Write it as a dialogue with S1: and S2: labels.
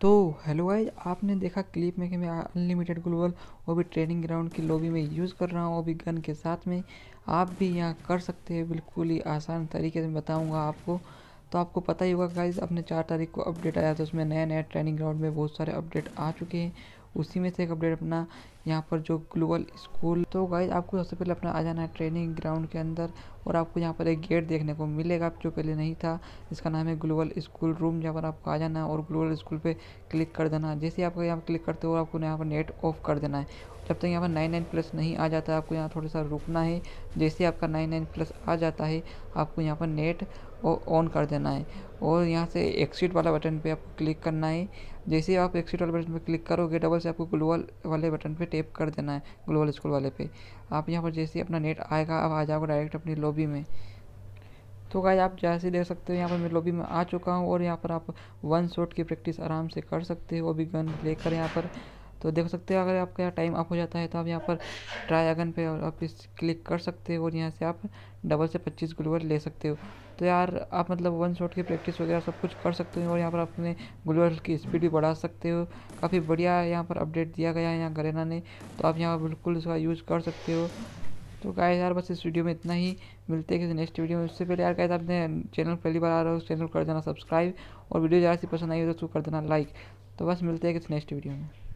S1: तो hello guys आपने देखा क्लिप में कि मैं अनलिमिटेड ग्लोबल वो भी ट्रेनिंग ग्राउंड की लॉबी में यूज़ कर रहा हूँ वो भी गन के साथ में आप भी यहाँ कर सकते हैं बिल्कुल ही आसान तरीके से बताऊँगा आपको तो आपको पता ही होगा गाइज अपने चार तारीख को अपडेट आया था उसमें नया नया ट्रेनिंग ग्राउंड में बहुत सारे अपडेट आ चुके हैं उसी में से एक अपडेट अपना यहाँ पर जो ग्लोबल स्कूल तो गाइज आपको सबसे पहले अपना आ जाना है ट्रेनिंग ग्राउंड के अंदर और आपको यहाँ पर एक गेट देखने को मिलेगा जो पहले नहीं था इसका नाम है ग्लोबल स्कूल रूम जहाँ पर आपको आ जाना है और ग्लोबल स्कूल पे क्लिक कर देना है जैसे आपको यहाँ पर क्लिक करते हो आपको यहाँ पर नेट ऑफ कर देना है जब तक यहाँ पर नाइन नाइन प्लस नहीं आ जाता है आपको यहाँ थोड़ा सा रुकना है जैसे आपका नाइन नाइन प्लस आ जाता है आपको यहाँ पर नेट ऑन कर देना है और यहाँ से एक्सिट वाला बटन पे आपको क्लिक करना है जैसे आप एक्सिट वाले बटन पे क्लिक करोगे डबल से आपको ग्लोबल वाले बटन पे टेप कर देना है ग्लोबल स्कूल वाले पे आप यहाँ पर जैसे ही अपना नेट आएगा आप आ जाओगे डायरेक्ट अपनी लॉबी में तो गाय आप जैसे देख सकते हो यहाँ पर मैं लॉबी में आ चुका हूँ और यहाँ पर आप वन शॉट की प्रैक्टिस आराम से कर सकते हो वो भी गन लेकर यहाँ पर तो देख सकते हो अगर आपका यहाँ टाइम अप हो जाता है तो आप यहाँ पर ट्राई अगन पे और आप इस क्लिक कर सकते हो और यहाँ से आप डबल से पच्चीस ग्लूवर ले सकते हो तो यार आप मतलब वन शॉट की प्रैक्टिस वगैरह सब कुछ कर सकते हो और यहाँ पर अपने ग्लूवर की स्पीड भी बढ़ा सकते हो काफ़ी बढ़िया यहाँ पर अपडेट दिया गया है यहाँ गरेना ने तो आप यहाँ बिल्कुल उसका यूज़ कर सकते हो तो गाय यार बस इस वीडियो में इतना ही मिलते हैं किसी नेक्स्ट वीडियो में उससे पहले यार गाइस आपने चैनल पहली बार आ रहा हो उस चैनल कर देना सब्सक्राइब और वीडियो ज़्यादा सी पसंद आई हो तो कर देना लाइक तो बस मिलते हैं किसी नेक्स्ट वीडियो में